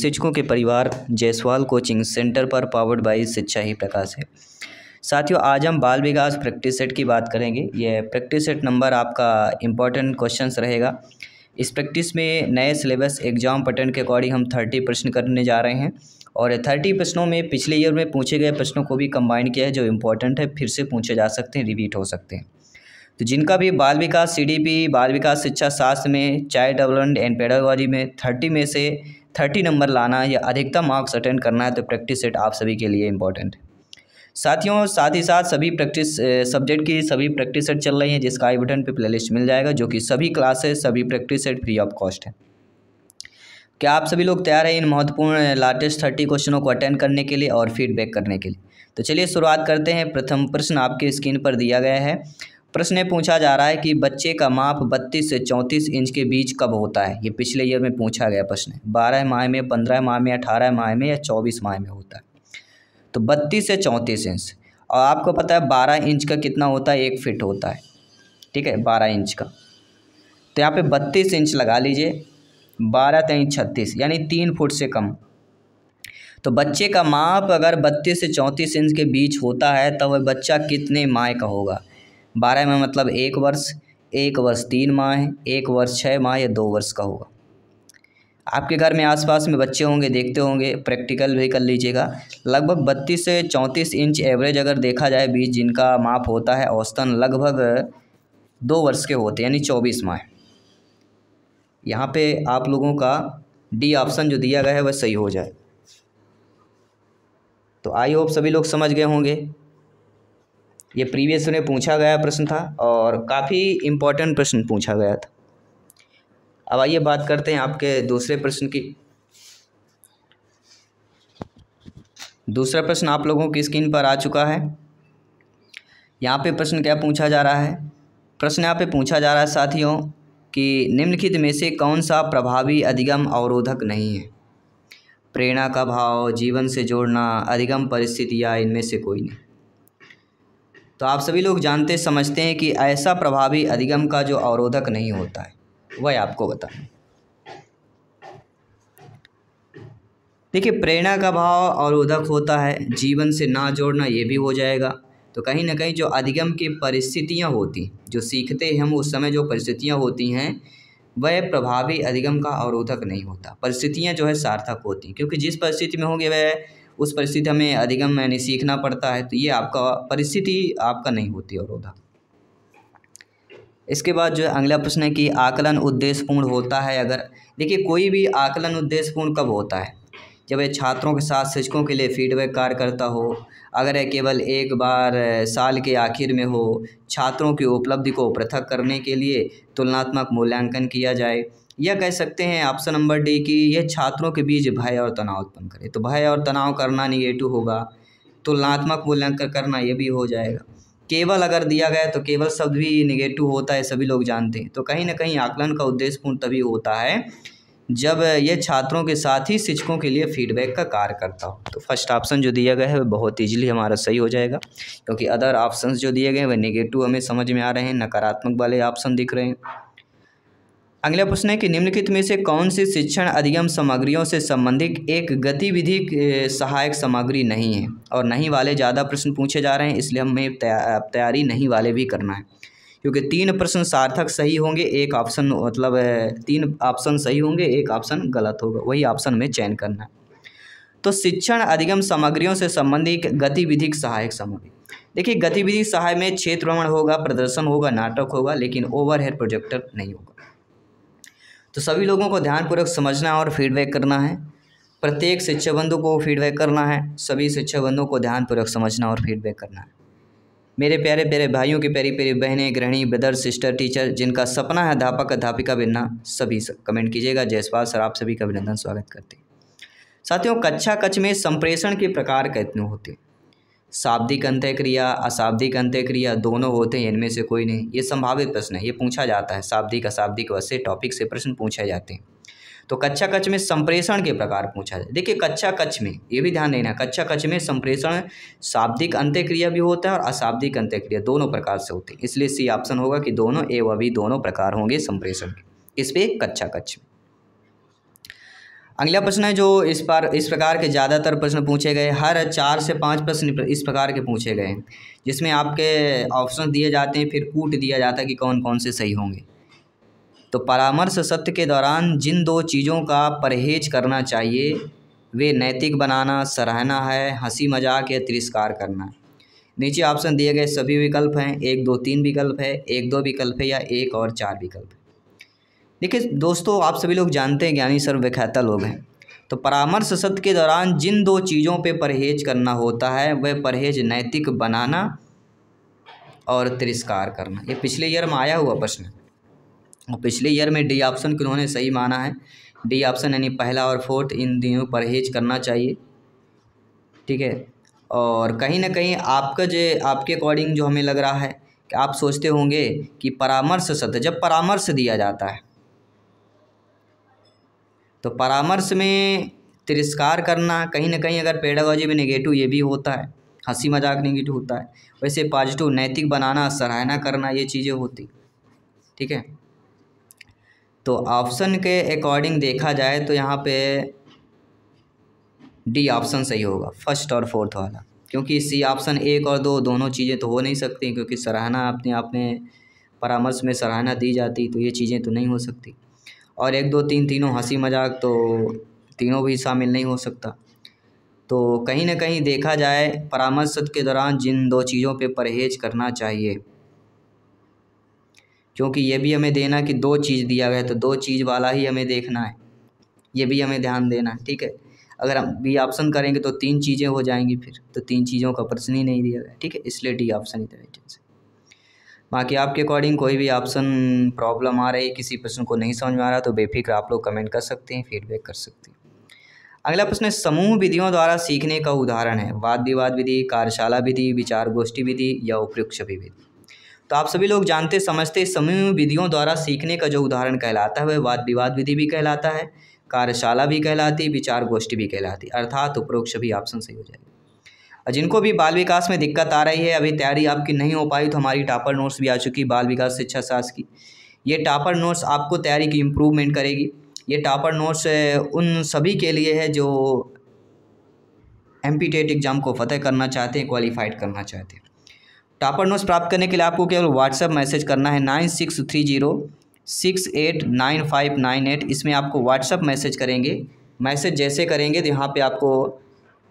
शिक्षकों के परिवार जयसवाल कोचिंग सेंटर पर पावर्ड बाई शिक्षा ही प्रकाश है साथियों आज हम बाल विकास प्रैक्टिस सेट की बात करेंगे यह प्रैक्टिस सेट नंबर आपका इंपॉर्टेंट क्वेश्चंस रहेगा इस प्रैक्टिस में नए सिलेबस एग्जाम पैटर्न के अकॉर्डिंग हम थर्टी प्रश्न करने जा रहे हैं और थर्टी प्रश्नों में पिछले ईयर में पूछे गए प्रश्नों को भी कंबाइन किया है जो इम्पोर्टेंट है फिर से पूछे जा सकते हैं रिपीट हो सकते हैं तो जिनका भी बाल विकास सी बाल विकास शिक्षा शास्त्र में चाइल्ड डेवलपमेंट एंड पेडागोजी में थर्टी में से थर्टी नंबर लाना या अधिकतम मार्क्स अटेंड करना है तो प्रैक्टिस सेट आप सभी के लिए इंपॉर्टेंट है साथियों साथ ही साथ सभी प्रैक्टिस सब्जेक्ट की सभी प्रैक्टिस सेट चल रही हैं जिसका आई बटन पे प्लेलिस्ट मिल जाएगा जो कि सभी क्लासेस सभी practice set free of cost है क्या आप सभी लोग तैयार हैं इन महत्वपूर्ण लाटेस्ट थर्टी क्वेश्चनों को अटेंड करने के लिए और फीडबैक करने के लिए तो चलिए शुरुआत करते हैं प्रथम प्रश्न आपके स्क्रीन पर दिया गया है प्रश्न पूछा जा रहा है कि बच्चे का माप 32 से 34 इंच के बीच कब होता है ये पिछले ईयर में पूछा गया प्रश्न है बारह माह में पंद्रह माह में अठारह माह में या चौबीस माह में होता है तो बत्तीस से चौंतीस इंच और आपको पता है बारह इंच का कितना होता है एक फिट होता है ठीक है बारह इंच का तो यहाँ पे बत्तीस इंच लगा लीजिए बारह तेईस छत्तीस यानी तीन फुट से कम तो बच्चे का माप अगर बत्तीस से चौंतीस इंच के बीच होता है तो वह बच्चा कितने माह का होगा बारह में मतलब एक वर्ष एक वर्ष तीन माह एक वर्ष छः माह या दो वर्ष का होगा आपके घर में आसपास में बच्चे होंगे देखते होंगे प्रैक्टिकल भी कर लीजिएगा लगभग बत्तीस से चौंतीस इंच एवरेज अगर देखा जाए बीज जिनका माप होता है औसतन लगभग दो वर्ष के होते यानी चौबीस माह यहाँ पे आप लोगों का डी ऑप्शन जो दिया गया है वह सही हो जाए तो आई होप सभी लोग समझ गए होंगे ये प्रीवियस उन्हें पूछा गया प्रश्न था और काफ़ी इम्पोर्टेंट प्रश्न पूछा गया था अब आइए बात करते हैं आपके दूसरे प्रश्न की दूसरा प्रश्न आप लोगों की स्क्रीन पर आ चुका है यहाँ पे प्रश्न क्या पूछा जा रहा है प्रश्न यहाँ पे पूछा जा रहा है साथियों कि निम्नलिखित में से कौन सा प्रभावी अधिगम अवरोधक नहीं है प्रेरणा का भाव जीवन से जोड़ना अधिगम परिस्थितियाँ इनमें से कोई नहीं तो आप सभी लोग जानते समझते हैं कि ऐसा प्रभावी अधिगम का जो अवरोधक नहीं होता है वह आपको बताएं देखिए प्रेरणा का भाव अवरोधक होता है जीवन से ना जोड़ना ये भी हो जाएगा तो कहीं ना कहीं जो अधिगम की परिस्थितियाँ होती जो सीखते हम उस समय जो परिस्थितियाँ होती हैं वह प्रभावी अधिगम का अवरोधक नहीं होता परिस्थितियाँ जो है सार्थक होती क्योंकि जिस परिस्थिति में होंगे वह उस परिस्थिति हमें अधिगम यानी सीखना पड़ता है तो ये आपका परिस्थिति आपका नहीं होती अवरोधा इसके बाद जो है अगला प्रश्न है कि आकलन उद्देश्यपूर्ण होता है अगर देखिए कोई भी आकलन उद्देश्यपूर्ण कब होता है जब ये छात्रों के साथ शिक्षकों के लिए फीडबैक कार्य करता हो अगर यह केवल एक बार साल के आखिर में हो छात्रों की उपलब्धि को पृथक करने के लिए तुलनात्मक मूल्यांकन किया जाए या कह सकते हैं ऑप्शन नंबर डी कि यह छात्रों के बीच भय और तनाव उत्पन्न करे तो भय और तनाव करना निगेटिव होगा तुलनात्मक मूल्यांकन करना यह भी हो जाएगा केवल अगर दिया गया तो केवल शब्द भी निगेटिव होता है सभी लोग जानते हैं तो कहीं ना कहीं आकलन का उद्देश्य पूर्ण तभी होता है जब यह छात्रों के साथ ही शिक्षकों के लिए फीडबैक का कार्य करता हो तो फर्स्ट ऑप्शन जो दिया गया है वह बहुत ईजिली हमारा सही हो जाएगा क्योंकि अदर ऑप्शंस जो दिए गए हैं वह निगेटिव हमें समझ में आ रहे हैं नकारात्मक वाले ऑप्शन दिख रहे हैं अगला प्रश्न है कि निम्नलिखित में से कौन सी शिक्षण अधिगम सामग्रियों से संबंधित एक गतिविधि सहायक सामग्री नहीं है और नहीं वाले ज़्यादा प्रश्न पूछे जा रहे हैं इसलिए हमें तैयारी नहीं वाले भी करना है क्योंकि तीन प्रश्न सार्थक सही होंगे एक ऑप्शन मतलब तीन ऑप्शन सही होंगे एक ऑप्शन गलत होगा वही ऑप्शन में चयन करना है तो शिक्षण अधिगम सामग्रियों से संबंधित गतिविधिक सहायक सामग्री देखिए गतिविधि सहाय में क्षेत्र भ्रमण होगा प्रदर्शन होगा नाटक होगा लेकिन ओवरहेड प्रोजेक्टर नहीं होगा तो सभी लोगों को ध्यानपूर्वक समझना और फीडबैक करना है प्रत्येक शिक्षा बंधु को फीडबैक करना है सभी शिक्षा बंधु को ध्यानपूर्वक समझना और फीडबैक करना है मेरे प्यारे प्यारे भाइयों की प्यारी प्यारी बहनें गृहणी ब्रदर सिस्टर टीचर जिनका सपना है अध्यापक अध्यापिका बनना सभी कमेंट कीजिएगा जयसपाल सर आप सभी का अभिनंदन स्वागत करते हैं साथियों कक्षा कक्ष में संप्रेषण के प्रकार कितने होते हैं शाब्दिक अंत्य क्रिया अशाब्दिक अंत्य क्रिया दोनों होते हैं इनमें से कोई नहीं ये संभावित प्रश्न है ये पूछा जाता है शाब्दिक अशाब्दिक वैसे टॉपिक से प्रश्न पूछे जाते हैं तो कक्षा कच्छ में संप्रेषण के प्रकार पूछा जाए देखिए कक्षा कच्छ में ये भी ध्यान देना कक्षा कच्छ में संप्रेषण शाब्दिक अंत्यक्रिया भी होता है और अशाब्दिक अंत्यक्रिया दोनों प्रकार से होती है इसलिए सी ऑप्शन होगा कि दोनों व भी दोनों प्रकार होंगे संप्रेषण के इस पर कक्षा कच्छ में अगला प्रश्न है जो इस पर इस प्रकार के ज़्यादातर प्रश्न पूछे गए हर चार से पाँच प्रश्न इस प्रकार के पूछे गए जिसमें आपके ऑप्शन दिए जाते हैं फिर कूट दिया जाता है कि कौन कौन से सही होंगे तो परामर्श सत्य के दौरान जिन दो चीज़ों का परहेज करना चाहिए वे नैतिक बनाना सराहना है हंसी मजाक या तिरस्कार करना नीचे ऑप्शन दिए गए सभी विकल्प हैं एक दो तीन विकल्प है एक दो विकल्प है या एक और चार विकल्प देखिए दोस्तों आप सभी लोग जानते हैं ज्ञानी सर्वविख्याता लोग हैं तो परामर्श सत्र के दौरान जिन दो चीज़ों पे परहेज करना होता है वह परहेज नैतिक बनाना और तिरस्कार करना ये पिछले ईयर में आया हुआ प्रश्न और पिछले ईयर में डी ऑप्शन को उन्होंने सही माना है डी ऑप्शन यानी पहला और फोर्थ इन दिनों परहेज करना चाहिए ठीक है और कहीं ना कहीं आपका जो आपके अकॉर्डिंग जो हमें लग रहा है कि आप सोचते होंगे कि परामर्श सत्य जब परामर्श दिया जाता है तो परामर्श में तिरस्कार करना कहीं ना कहीं अगर पेडागोजी में निगेटिव ये भी होता है हंसी मजाक निगेटिव होता है वैसे पॉजिटिव नैतिक बनाना सराहना करना ये चीज़ें होती ठीक है तो ऑप्शन के अकॉर्डिंग देखा जाए तो यहाँ पे डी ऑप्शन सही होगा फर्स्ट और फोर्थ वाला क्योंकि सी ऑप्शन एक और दो दोनों चीज़ें तो हो नहीं सकती क्योंकि सराहना अपने आप में परामर्श में सराहना दी जाती तो ये चीज़ें तो नहीं हो सकती और एक दो तीन तीनों हँसी मज़ाक तो तीनों भी शामिल नहीं हो सकता तो कहीं ना कहीं देखा जाए परामर्श के दौरान जिन दो चीज़ों पे परहेज करना चाहिए क्योंकि ये भी हमें देना कि दो चीज़ दिया गया तो दो चीज़ वाला ही हमें देखना है ये भी हमें ध्यान देना है ठीक है अगर हम बी ऑप्शन करेंगे तो तीन चीज़ें हो जाएंगी फिर तो तीन चीज़ों का प्रश्न ही नहीं दिया गया ठीक है इसलिए डी ऑप्शन इधर बाकी आपके अकॉर्डिंग कोई भी ऑप्शन प्रॉब्लम आ रही किसी प्रश्न को नहीं समझ में आ रहा तो बेफिक्र आप लोग कमेंट कर सकते हैं फीडबैक कर सकते हैं अगला प्रश्न है समूह विधियों द्वारा सीखने का उदाहरण है वाद विवाद विधि कार्यशाला विधि विचार गोष्ठी विधि या उपयुक्त विधि तो आप सभी लोग जानते समझते समूह विधियों द्वारा सीखने का जो उदाहरण कहलाता है वह वाद विवाद विधि भी कहलाता है कार्यशाला भी कहलाती विचार गोष्ठी भी कहलाती अर्थात उपरोक्ष भी ऑप्शन सही हो जाएगा जिनको भी बाल विकास में दिक्कत आ रही है अभी तैयारी आपकी नहीं हो पाई तो हमारी टापर नोट्स भी आ चुकी बाल विकास शिक्षा शास्त्र की ये टापर नोट्स आपको तैयारी की इम्प्रूवमेंट करेगी ये टापर नोट्स उन सभी के लिए है जो एम एग्ज़ाम को फतेह करना चाहते हैं क्वालिफाइड करना चाहते हैं टापर नोट्स प्राप्त करने के लिए आपको केवल व्हाट्सअप मैसेज करना है nine six three zero six eight nine five nine eight इसमें आपको व्हाट्सअप मैसेज करेंगे मैसेज जैसे करेंगे तो यहाँ पे आपको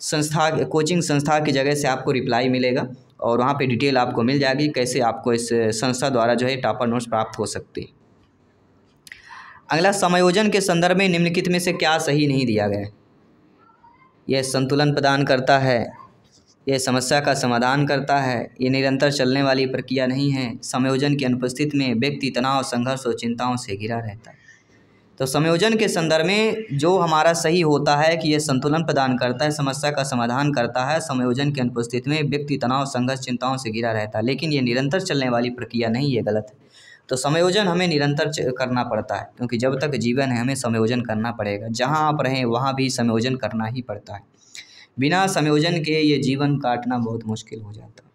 संस्था कोचिंग संस्था की जगह से आपको रिप्लाई मिलेगा और वहाँ पे डिटेल आपको मिल जाएगी कैसे आपको इस संस्था द्वारा जो है टॉपर नोट्स प्राप्त हो सकते अगला समायोजन के संदर्भ में निम्नलिखित में से क्या सही नहीं दिया गया यह संतुलन प्रदान करता है यह समस्या का समाधान करता है ये निरंतर चलने वाली प्रक्रिया नहीं है समायोजन की अनुपस्थित में व्यक्ति तनाव संघर्ष और चिंताओं से घिरा रहता है तो समयोजन के संदर्भ में जो हमारा सही होता है कि यह संतुलन प्रदान करता है समस्या का समाधान करता है समयोजन की अनुपस्थिति में व्यक्ति तनाव संघर्ष चिंताओं से घिरा रहता है लेकिन ये निरंतर चलने वाली प्रक्रिया नहीं है गलत है तो समयोजन हमें निरंतर करना पड़ता है क्योंकि जब तक जीवन है हमें समयोजन करना पड़ेगा जहाँ आप रहें वहाँ भी समयोजन करना ही पड़ता है बिना समयोजन के ये जीवन काटना बहुत मुश्किल हो जाता है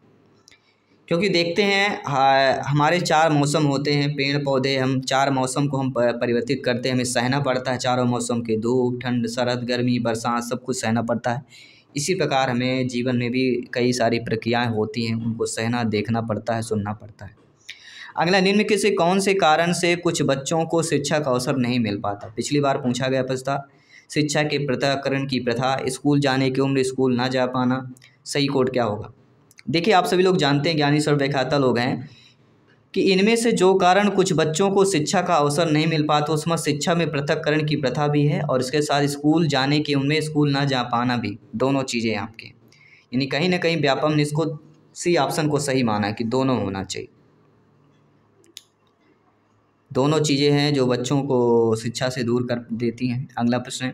क्योंकि देखते हैं हमारे चार मौसम होते हैं पेड़ पौधे हम चार मौसम को हम परिवर्तित करते हैं हमें सहना पड़ता है चारों मौसम के धूप ठंड सरद गर्मी बरसात सब कुछ सहना पड़ता है इसी प्रकार हमें जीवन में भी कई सारी प्रक्रियाएं होती हैं उनको सहना देखना पड़ता है सुनना पड़ता है अगला निम्न के से कौन से कारण से कुछ बच्चों को शिक्षा का अवसर नहीं मिल पाता पिछली बार पूछा गया प्रस्ताव शिक्षा के प्रथाकरण की प्रथा स्कूल जाने की उम्र स्कूल ना जा पाना सही कोड क्या होगा देखिए आप सभी लोग जानते हैं ज्ञानी सर व्याख्याता लोग हैं कि इनमें से जो कारण कुछ बच्चों को शिक्षा का अवसर नहीं मिल पाता उसमें शिक्षा में पृथककरण की प्रथा भी है और इसके साथ स्कूल जाने के उनमें स्कूल ना जा पाना भी दोनों चीज़ें आपके यानी कहीं ना कहीं व्यापम ने इसको सी ऑप्शन को सही माना कि दोनों होना चाहिए दोनों चीज़ें हैं जो बच्चों को शिक्षा से दूर कर देती हैं अगला प्रश्न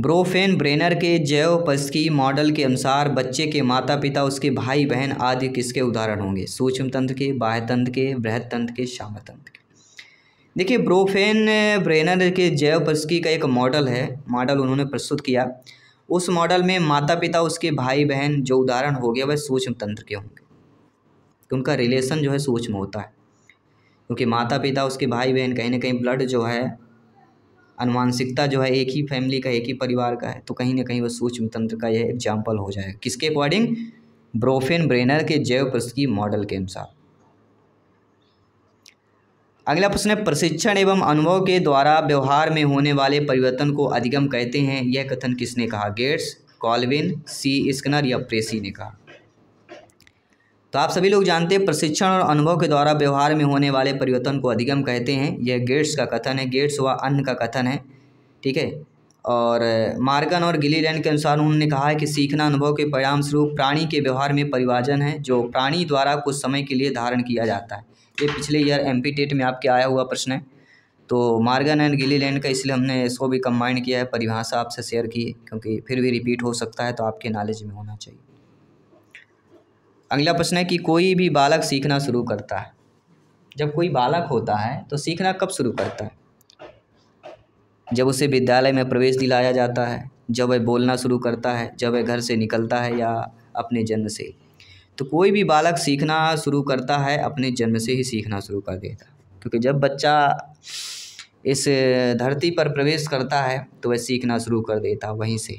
ब्रोफेन ब्रेनर के जैव पस्की मॉडल के अनुसार बच्चे के माता पिता उसके भाई बहन आदि किसके उदाहरण होंगे सूक्ष्म तंत्र के बाह्य तंत्र के बृहद तंत्र के श्याम तंत्र के देखिए ब्रोफेन ब्रेनर के जैव पशकी का एक मॉडल है मॉडल उन्होंने प्रस्तुत किया उस मॉडल में माता पिता उसके भाई बहन जो उदाहरण हो गया वह सूक्ष्म तंत्र के होंगे उनका रिलेशन जो है सूक्ष्म होता है क्योंकि माता पिता उसके भाई बहन कहीं ना कहीं ब्लड जो है अनुवांशिकता जो है एक ही फैमिली का एक ही परिवार का है तो कहीं ना कहीं वह सूक्ष्म तंत्र का यह एग्जाम्पल हो जाएगा किसके अकॉर्डिंग ब्रोफेन ब्रेनर के जैव पृष्ठ मॉडल के अनुसार अगला प्रश्न है प्रशिक्षण एवं अनुभव के द्वारा व्यवहार में होने वाले परिवर्तन को अधिगम कहते हैं यह कथन किसने कहा गेट्स कॉलविन सी स्कनर या प्रेसी ने कहा तो आप सभी लोग जानते हैं प्रशिक्षण और अनुभव के द्वारा व्यवहार में होने वाले परिवर्तन को अधिगम कहते हैं यह गेट्स का कथन है गेट्स व अन्न का कथन है ठीक है और मार्गन और गिलीलैंड के अनुसार उन्होंने कहा है कि सीखना अनुभव के परिणाम स्वरूप प्राणी के व्यवहार में परिवाजन है जो प्राणी द्वारा कुछ समय के लिए धारण किया जाता है ये पिछले ईयर एम टेट में आपके आया हुआ प्रश्न है तो मार्गन एंड गिलीलैंड का इसलिए हमने इसको भी कंबाइंड किया है परिभाषा आपसे शेयर की क्योंकि फिर भी रिपीट हो सकता है तो आपके नॉलेज में होना चाहिए अगला प्रश्न है कि कोई भी बालक सीखना शुरू करता है जब कोई बालक होता है तो सीखना कब शुरू करता है जब उसे विद्यालय में प्रवेश दिलाया जाता है जब वह बोलना शुरू करता है जब वह घर से निकलता है या अपने जन्म से तो कोई भी बालक सीखना शुरू करता है अपने जन्म से ही सीखना शुरू कर देता क्योंकि जब बच्चा इस धरती पर प्रवेश करता है तो वह सीखना शुरू कर देता वहीं से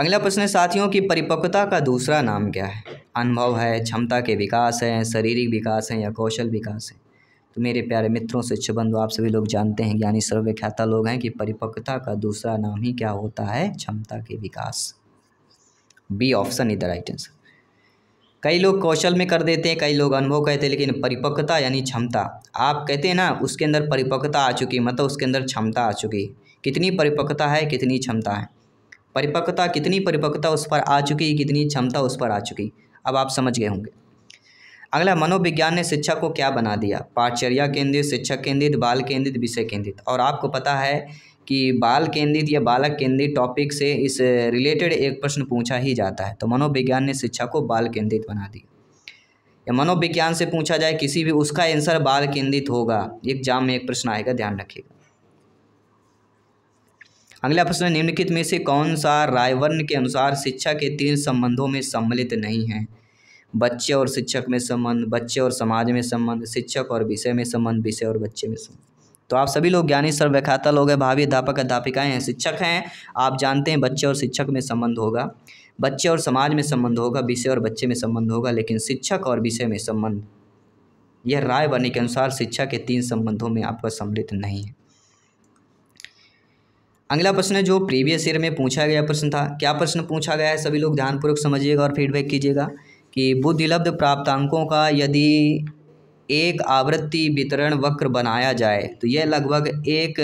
अगला प्रश्न है साथियों की परिपक्वता का दूसरा नाम क्या है अनुभव है क्षमता के विकास है शारीरिक विकास है या कौशल विकास है तो मेरे प्यारे मित्रों शिक्षक बंधु आप सभी लोग जानते हैं ज्ञानी सर्वख्याता लोग हैं कि परिपक्वता का दूसरा नाम ही क्या होता है क्षमता के विकास B option is the right answer कई लोग कौशल में कर देते हैं कई लोग अनुभव कहते हैं लेकिन परिपक्वता यानी क्षमता आप कहते हैं ना उसके अंदर परिपक्वता आ चुकी मतलब उसके अंदर क्षमता आ चुकी कितनी परिपक्वता है कितनी क्षमता है परिपक्वता कितनी परिपक्वता उस पर आ चुकी कितनी क्षमता उस पर आ चुकी अब आप समझ गए होंगे अगला मनोविज्ञान ने शिक्षा को क्या बना दिया पाठचर्या केंद्रित शिक्षक केंद्रित बाल केंद्रित विषय केंद्रित और आपको पता है कि बाल केंद्रित या बालक केंद्रित टॉपिक से इस रिलेटेड एक प्रश्न पूछा ही जाता है तो मनोविज्ञान ने शिक्षा को बाल केंद्रित बना दिया या मनोविज्ञान से पूछा जाए किसी भी उसका आंसर बाल केंद्रित होगा एग्जाम में एक प्रश्न आएगा ध्यान रखिएगा अगला प्रश्न निम्नलिखित में से कौन सा रायवर्ण के अनुसार शिक्षा के तीन संबंधों में सम्मिलित नहीं है बच्चे और शिक्षक में संबंध बच्चे और समाज में संबंध शिक्षक और विषय में संबंध विषय और बच्चे में संबंध तो आप सभी लोग ज्ञानी सर्वव्याख्याता लोग हैं भावी अध्यापक अध्यापिकाएँ हैं शिक्षक हैं आप जानते हैं बच्चे और शिक्षक में संबंध होगा बच्चे और समाज में संबंध होगा विषय और बच्चे में संबंध होगा लेकिन शिक्षक और विषय में संबंध यह राय बने के अनुसार शिक्षा के तीन संबंधों में आपका सम्मिलित नहीं है अगला प्रश्न जो प्रीवियस ईयर में पूछा गया प्रश्न था क्या प्रश्न पूछा गया है सभी लोग ध्यानपूर्वक समझिएगा और फीडबैक कीजिएगा कि बुद्धिलब्ध प्राप्तांकों का यदि एक आवृत्ति वितरण वक्र बनाया जाए तो यह लगभग एक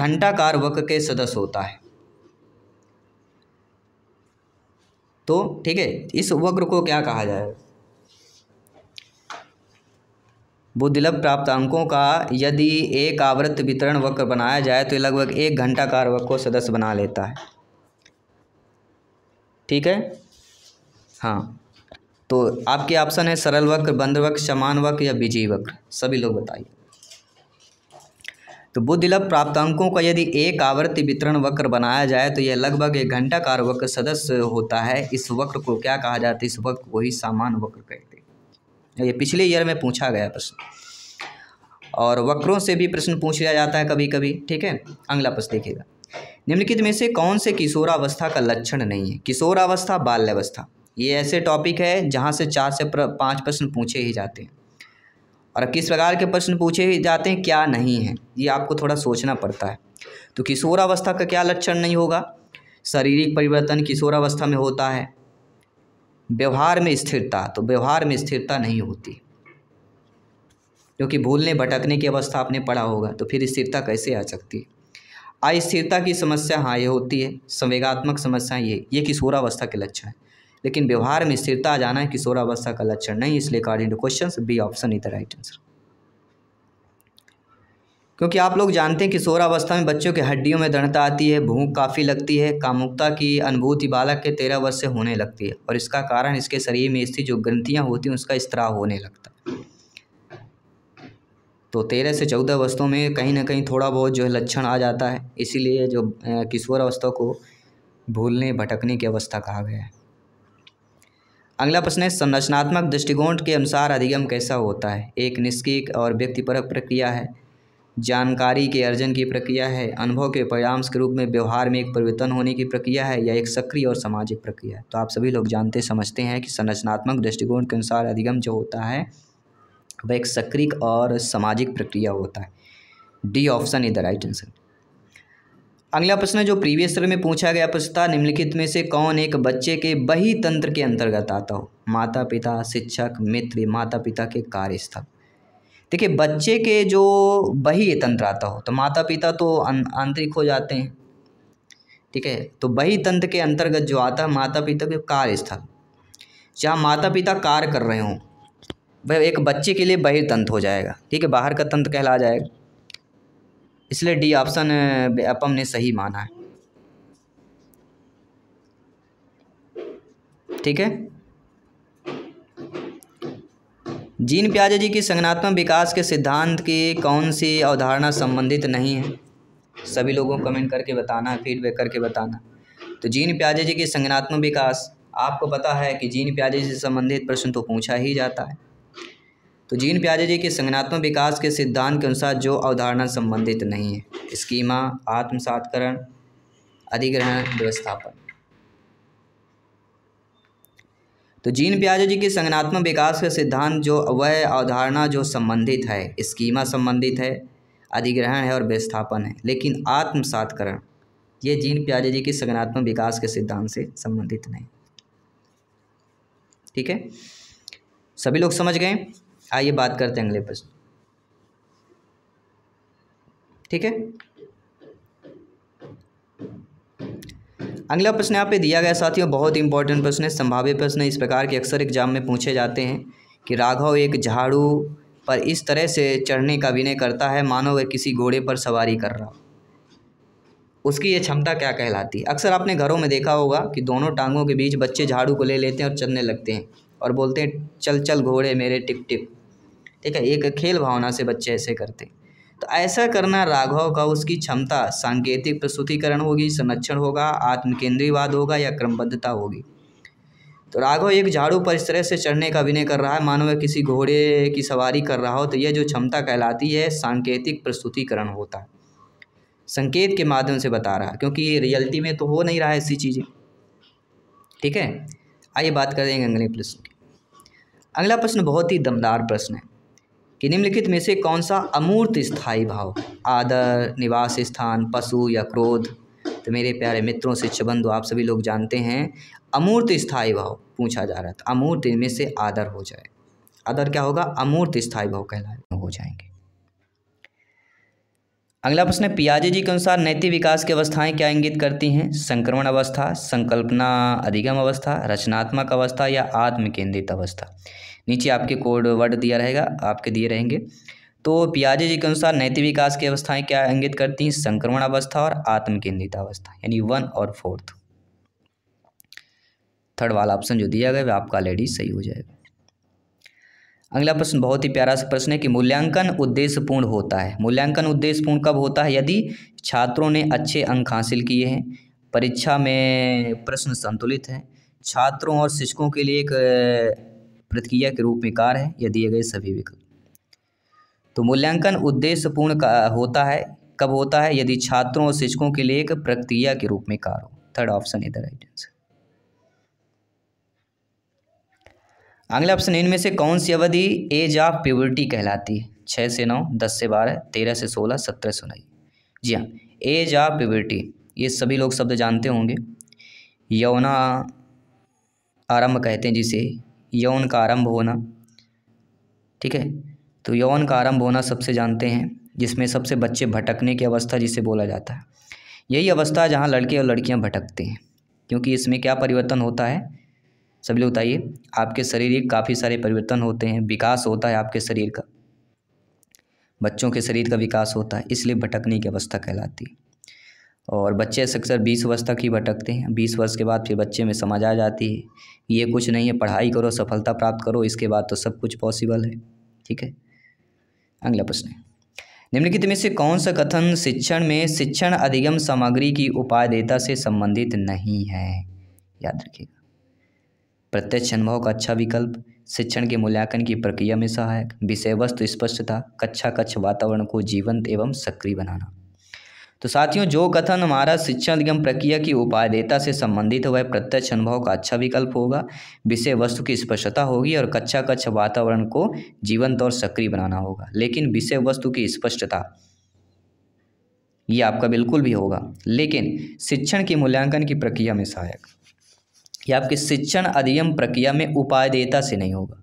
घंटाकार वक्र के सदस्य होता है तो ठीक है इस वक्र को क्या कहा जाए बुद्धिलभ प्राप्त अंकों का यदि एक आवृत्त वितरण वक्र बनाया जाए तो लगभग एक घंटा कार वक्र को सदस्य बना लेता है ठीक है हाँ तो आपके ऑप्शन है सरल वक्र बंद वक्र समान वक्र या बीजी वक्र सभी लोग बताइए तो बुद्धिलभ अंकों का यदि एक आवृत्ति वितरण वक्र बनाया जाए तो यह लगभग एक घंटा कार वक्र सदस्य होता है इस वक्र को क्या कहा जाता है इस वक्र को ही सामान वक्र कहते हैं ये पिछले ईयर में पूछा गया प्रश्न और वक्रों से भी प्रश्न पूछ लिया जाता है कभी कभी ठीक है अगला प्रश्न देखिएगा निम्नलिखित में से कौन से किशोरावस्था का लक्षण नहीं है किशोरावस्था बाल्यावस्था ये ऐसे टॉपिक है जहाँ से चार से पाँच प्रश्न पूछे ही जाते हैं और किस प्रकार के प्रश्न पूछे ही जाते हैं क्या नहीं है ये आपको थोड़ा सोचना पड़ता है तो किशोरावस्था का क्या लक्षण नहीं होगा शारीरिक परिवर्तन किशोरावस्था में होता है व्यवहार में स्थिरता तो व्यवहार में स्थिरता नहीं होती क्योंकि भूलने भटकने की अवस्था आपने पढ़ा होगा तो फिर स्थिरता कैसे आ सकती है अस्थिरता की समस्या हाँ ये होती है संवेगात्मक समस्या ये ये किशोरावस्था के लक्षण है लेकिन व्यवहार में स्थिरता आ जाना है किशोरावस्था का लक्षण नहीं इसलिए according to question B option is the right answer क्योंकि आप लोग जानते हैं कि किशोरावस्था में बच्चों के हड्डियों में दृढ़ता आती है भूख काफ़ी लगती है कामुकता की अनुभूति बालक के तेरह वर्ष से होने लगती है और इसका कारण इसके शरीर में स्थित जो ग्रंथियाँ होती हैं उसका स्त्राव होने लगता है तो तेरह से चौदह वस्तुओं में कहीं ना कहीं थोड़ा बहुत जो है लक्षण आ जाता है इसीलिए जो किशोरावस्था को भूलने भटकने की अवस्था कहा गया है अगला प्रश्न है संरचनात्मक दृष्टिकोण के अनुसार अधिगम कैसा होता है एक निष्क्रिय और व्यक्तिपरक प्रक्रिया है जानकारी के अर्जन की प्रक्रिया है अनुभव के परिणाम के रूप में व्यवहार में एक परिवर्तन होने की प्रक्रिया है या एक सक्रिय और सामाजिक प्रक्रिया है तो आप सभी लोग जानते समझते हैं कि संरचनात्मक दृष्टिकोण के अनुसार अधिगम जो होता है वह एक सक्रिय और सामाजिक प्रक्रिया होता है D option is the right answer अगला प्रश्न जो प्रीवियस में पूछा गया प्रश्न था निम्नलिखित में से कौन एक बच्चे के बही तंत्र के अंतर्गत आता हो माता पिता शिक्षक मित्र माता पिता के कार्यस्थल देखिए बच्चे के जो बही तंत्र आता हो तो माता पिता तो अं-, आंतरिक हो जाते हैं ठीक है तो बही तंत्र के अंतर्गत जो आता है माता पिता के कार्यस्थल जहाँ माता पिता कार्य कर रहे हों वह एक बच्चे के लिए बही तंत्र हो जाएगा ठीक है बाहर का तंत्र कहला जाएगा इसलिए डी ऑप्शन अपम ने सही माना है ठीक है जीन प्याजे जी की संगनात्मक विकास के सिद्धांत की कौन सी अवधारणा संबंधित नहीं है सभी लोगों को कमेंट करके बताना फीडबैक करके बताना तो जीन प्याजे जी की संगनात्मक विकास आपको पता है कि जीन प्याजे जी से संबंधित प्रश्न तो पूछा ही जाता है तो जीन प्याजे जी के संगनात्मक विकास के सिद्धांत के अनुसार जो अवधारणा संबंधित नहीं है स्कीमा आत्मसातकरण अधिग्रहण व्यवस्थापन तो जीन प्याजो जी की संगनात्मक विकास का सिद्धांत जो वह अवधारणा जो संबंधित है स्कीमा संबंधित है अधिग्रहण है और विस्थापन है लेकिन आत्मसातकरण ये जीन प्याजे जी के संगनात्मक विकास के सिद्धांत से संबंधित नहीं ठीक है सभी लोग समझ गए आइए बात करते हैं अगले प्रश्न ठीक है अगला प्रश्न यहाँ पे दिया गया साथियों बहुत इंपॉर्टेंट प्रश्न है संभाव्य प्रश्न इस प्रकार के अक्सर एग्जाम में पूछे जाते हैं कि राघव एक झाड़ू पर इस तरह से चढ़ने का विनय करता है मानो वह किसी घोड़े पर सवारी कर रहा उसकी ये क्षमता क्या कहलाती है अक्सर आपने घरों में देखा होगा कि दोनों टांगों के बीच बच्चे झाड़ू को ले लेते हैं और चलने लगते हैं और बोलते हैं चल चल घोड़े मेरे टिप टिप ठीक है एक खेल भावना से बच्चे ऐसे करते हैं तो ऐसा करना राघव का उसकी क्षमता सांकेतिक प्रस्तुतिकरण होगी संरक्षण होगा आत्मकेंद्रीवाद होगा या क्रमबद्धता होगी तो राघव एक झाड़ू पर इस तरह से चढ़ने का अभिनय कर रहा है मानो वह किसी घोड़े की सवारी कर रहा हो तो यह जो क्षमता कहलाती है सांकेतिक प्रस्तुतिकरण होता है संकेत के माध्यम से बता रहा है क्योंकि ये रियलिटी में तो हो नहीं रहा है ऐसी चीज़ें ठीक है आइए बात करेंगे अगले प्रश्न की अगला प्रश्न बहुत ही दमदार प्रश्न है कि निम्नलिखित में से कौन सा अमूर्त स्थायी भाव आदर निवास स्थान पशु या क्रोध तो मेरे प्यारे मित्रों शिक्षा बंधु आप सभी लोग जानते हैं अमूर्त स्थायी भाव पूछा जा रहा था अमूर्त इनमें से आदर हो जाए आदर क्या होगा अमूर्त स्थायी भाव कहलाए हो जाएंगे अगला प्रश्न है पियाजे जी के अनुसार नैतिक विकास की अवस्थाएं क्या इंगित करती हैं संक्रमण अवस्था संकल्पना अधिगम अवस्था रचनात्मक अवस्था या आत्म केंद्रित अवस्था नीचे आपके कोड वर्ड दिया रहेगा आपके दिए रहेंगे तो पियाजे जी के अनुसार नैतिक विकास की अवस्थाएं क्या इंगित करती हैं संक्रमण अवस्था और आत्म केंद्रित अवस्था यानी वन और फोर्थ थर्ड वाला ऑप्शन जो दिया गया वह आपका ऑलरेडी सही हो जाएगा अगला प्रश्न बहुत ही प्यारा सा प्रश्न है कि मूल्यांकन उद्देश्यपूर्ण होता है मूल्यांकन उद्देश्यपूर्ण कब होता है यदि छात्रों ने अच्छे अंक हासिल किए हैं परीक्षा में प्रश्न संतुलित है छात्रों और शिक्षकों के लिए एक प्रतिक्रिया के रूप में कार्य है या दिए गए सभी विकल्प तो मूल्यांकन उद्देश्य पूर्ण का होता है कब होता है यदि छात्रों और शिक्षकों के लिए एक प्रक्रिया के रूप में कार हो थर्ड ऑप्शन इधर राइट आंसर अगला ऑप्शन इनमें से कौन सी अवधि एज ऑफ प्योरिटी कहलाती है छः से नौ दस से बारह तेरह से सोलह सत्रह से उन्नीस जी हाँ एज ऑफ प्योरिटी ये सभी लोग शब्द जानते होंगे यौना आरंभ कहते हैं जिसे यौन का आरंभ होना ठीक है तो यौन का आरंभ होना सबसे जानते हैं जिसमें सबसे बच्चे भटकने की अवस्था जिसे बोला जाता है यही अवस्था जहाँ लड़के और लड़कियाँ भटकते हैं क्योंकि इसमें क्या परिवर्तन होता है सब लोग बताइए आपके शारीरिक काफ़ी सारे परिवर्तन होते हैं विकास होता है आपके शरीर का बच्चों के शरीर का विकास होता है इसलिए भटकने की अवस्था कहलाती है और बच्चे अक्सर बीस वर्ष तक ही भटकते हैं बीस वर्ष के बाद फिर बच्चे में समझ आ जाती है ये कुछ नहीं है पढ़ाई करो सफलता प्राप्त करो इसके बाद तो सब कुछ पॉसिबल है ठीक है अगला प्रश्न है निम्नलिखित में से कौन सा कथन शिक्षण में शिक्षण अधिगम सामग्री की उपायदेता से संबंधित नहीं है याद रखिएगा प्रत्यक्ष अनुभव का अच्छा विकल्प शिक्षण के मूल्यांकन की प्रक्रिया में सहायक विषय वस्तु स्पष्टता कक्षा कक्ष वातावरण को जीवंत एवं सक्रिय बनाना तो साथियों जो कथन हमारा शिक्षण अधिगम प्रक्रिया की उपायदेता से संबंधित है वह प्रत्यक्ष अनुभव का अच्छा विकल्प होगा विषय वस्तु की स्पष्टता होगी और कच्छा कच्छ वातावरण को जीवंत और सक्रिय बनाना होगा लेकिन विषय वस्तु की स्पष्टता ये आपका बिल्कुल भी होगा लेकिन शिक्षण की मूल्यांकन की प्रक्रिया में सहायक यह आपके शिक्षण अधिगम प्रक्रिया में उपायदेयता से नहीं होगा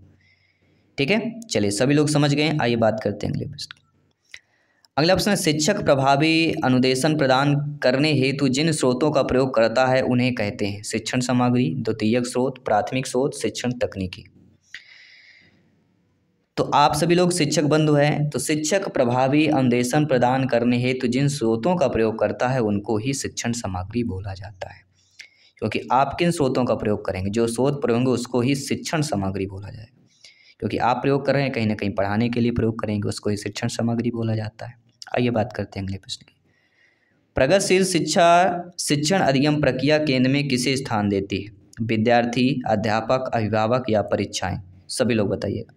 ठीक है चलिए सभी लोग समझ गए आइए बात करते हैं अगले प्रश्न अगला प्रश्न शिक्षक प्रभावी अनुदेशन प्रदान करने हेतु जिन स्रोतों का प्रयोग करता है उन्हें कहते हैं शिक्षण सामग्री द्वितीयक स्रोत प्राथमिक स्रोत शिक्षण तकनीकी तो आप सभी लोग शिक्षक बंधु हैं तो शिक्षक प्रभावी अनुदेशन प्रदान करने हेतु जिन स्रोतों का प्रयोग करता है उनको ही शिक्षण सामग्री बोला जाता है क्योंकि आप किन स्रोतों का प्रयोग करेंगे जो स्रोत प्रयोग उसको ही शिक्षण सामग्री बोला जाएगा क्योंकि आप प्रयोग कर रहे हैं कहीं ना कहीं पढ़ाने के लिए प्रयोग करेंगे उसको ही शिक्षण सामग्री बोला जाता है आइए बात करते हैं अगले प्रश्न की प्रगतिशील शिक्षा शिक्षण अधिगम प्रक्रिया केंद्र में किसे स्थान देती है विद्यार्थी अध्यापक अभिभावक या परीक्षाएं सभी लोग बताइएगा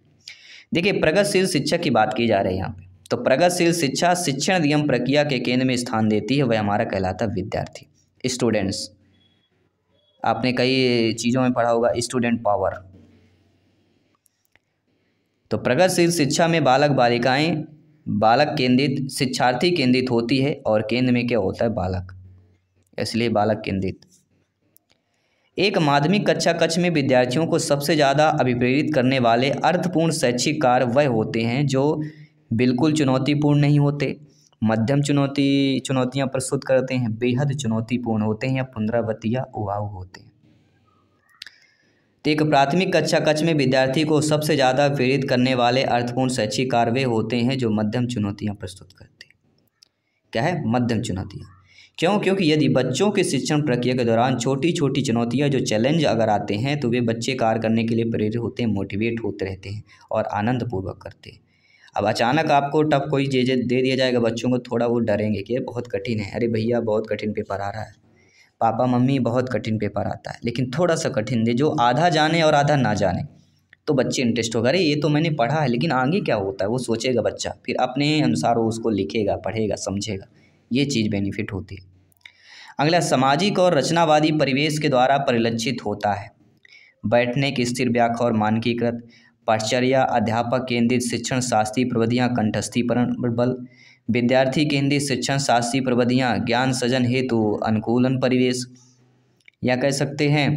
देखिए प्रगतिशील शिक्षा की बात की जा रही है यहाँ पे तो प्रगतिशील शिक्षा शिक्षण अधिगम प्रक्रिया के केंद्र में स्थान देती है वह हमारा कहलाता है विद्यार्थी स्टूडेंट्स आपने कई चीज़ों में पढ़ा होगा स्टूडेंट पावर तो प्रगतिशील शिक्षा में बालक बालिकाएं बालक केंद्रित शिक्षार्थी केंद्रित होती है और केंद्र में क्या होता है बालक इसलिए बालक केंद्रित एक माध्यमिक कक्षा कक्ष में विद्यार्थियों को सबसे ज़्यादा अभिप्रेरित करने वाले अर्थपूर्ण शैक्षिक कार्य वह होते हैं जो बिल्कुल चुनौतीपूर्ण नहीं होते मध्यम चुनौती चुनौतियां प्रस्तुत करते हैं बेहद चुनौतीपूर्ण होते हैं या पुनरावतिया उवाऊ होते हैं तो एक प्राथमिक कक्षा कक्ष में विद्यार्थी को सबसे ज़्यादा प्रेरित करने वाले अर्थपूर्ण शैक्षिक कार्य होते हैं जो मध्यम चुनौतियाँ प्रस्तुत करते हैं क्या है मध्यम चुनौतियाँ क्यों क्योंकि यदि बच्चों के शिक्षण प्रक्रिया के दौरान छोटी छोटी चुनौतियाँ जो चैलेंज अगर आते हैं तो वे बच्चे कार्य करने के लिए प्रेरित होते हैं मोटिवेट होते रहते हैं और आनंदपूर्वक करते हैं अब अचानक आपको टफ कोई जे दे दिया जाएगा बच्चों को थोड़ा वो डरेंगे कि बहुत कठिन है अरे भैया बहुत कठिन पेपर आ रहा है पापा मम्मी बहुत कठिन पेपर आता है लेकिन थोड़ा सा कठिन दे जो आधा जाने और आधा ना जाने तो बच्चे इंटरेस्ट होगा अरे ये तो मैंने पढ़ा है लेकिन आगे क्या होता है वो सोचेगा बच्चा फिर अपने अनुसार वो उसको लिखेगा पढ़ेगा समझेगा ये चीज़ बेनिफिट होती है अगला सामाजिक और रचनावादी परिवेश के द्वारा परिलक्षित होता है बैठने की स्थिर व्याख्या और मानकीकृत पाश्चर्या अध्यापक केंद्रित शिक्षण शास्त्रीय प्रवधियाँ कंठस्थीकरण बल विद्यार्थी केंद्रित हिंदी शिक्षण शास्त्री प्रविधियाँ ज्ञान सृजन हेतु अनुकूलन परिवेश या कह सकते हैं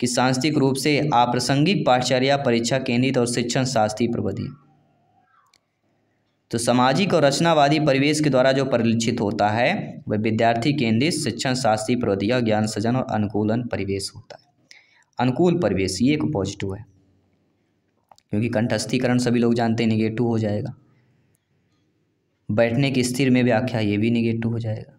कि सांस्थिक रूप से आप्रासंगिक पाठचर्या परीक्षा केंद्रित और शिक्षण शास्त्री प्रविधि तो सामाजिक और रचनावादी परिवेश के द्वारा जो परिलक्षित होता है वह विद्यार्थी केंद्रित शिक्षण शास्त्री प्रविधियाँ ज्ञान सृजन और अनुकूलन परिवेश होता है अनुकूल परिवेश ये एक पॉजिटिव है क्योंकि कंठस्थीकरण सभी लोग जानते हैं निगेटिव हो जाएगा बैठने की स्थिर में व्याख्या ये भी निगेटिव हो जाएगा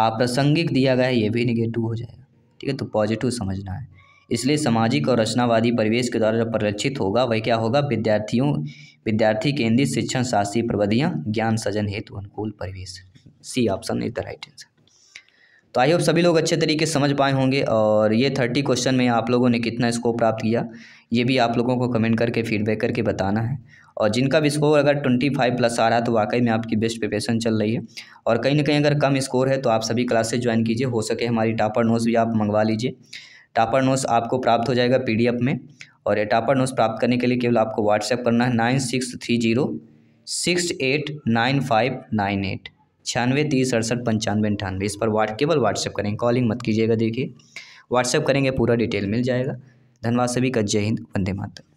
आप्रासंगिक दिया गया है ये भी निगेटिव हो जाएगा ठीक है तो पॉजिटिव समझना है इसलिए सामाजिक और रचनावादी परिवेश के द्वारा परिलक्षित होगा वह क्या होगा विद्यार्थियों विद्यार्थी केंद्रित शिक्षण शास्त्रीय प्रवधियाँ ज्ञान सजन हेतु अनुकूल परिवेश C option is the right answer तो आई होप सभी लोग अच्छे तरीके से समझ पाए होंगे और ये थर्टी क्वेश्चन में आप लोगों ने कितना स्कोप प्राप्त किया ये भी आप लोगों को कमेंट करके फीडबैक करके बताना है और जिनका भी स्कोर अगर ट्वेंटी फाइव प्लस आ रहा है तो वाकई में आपकी बेस्ट प्रिपरेशन चल रही है और कहीं ना कहीं अगर कम स्कोर है तो आप सभी क्लासेज ज्वाइन कीजिए हो सके हमारी टापर नोट्स भी आप मंगवा लीजिए टापर नोट्स आपको प्राप्त हो जाएगा पी में और ये टापर नोट्स प्राप्त करने के लिए केवल आपको व्हाट्सएप करना है nine six three zero six eight nine five nine eight छियानवे तीस अड़सठ पंचानवे अंठानवे इस पर वाट केवल व्हाट्सएप करेंगे कॉलिंग मत कीजिएगा देखिए व्हाट्सएप करेंगे पूरा डिटेल मिल जाएगा धन्यवाद सभी का जय हिंद वंदे मातर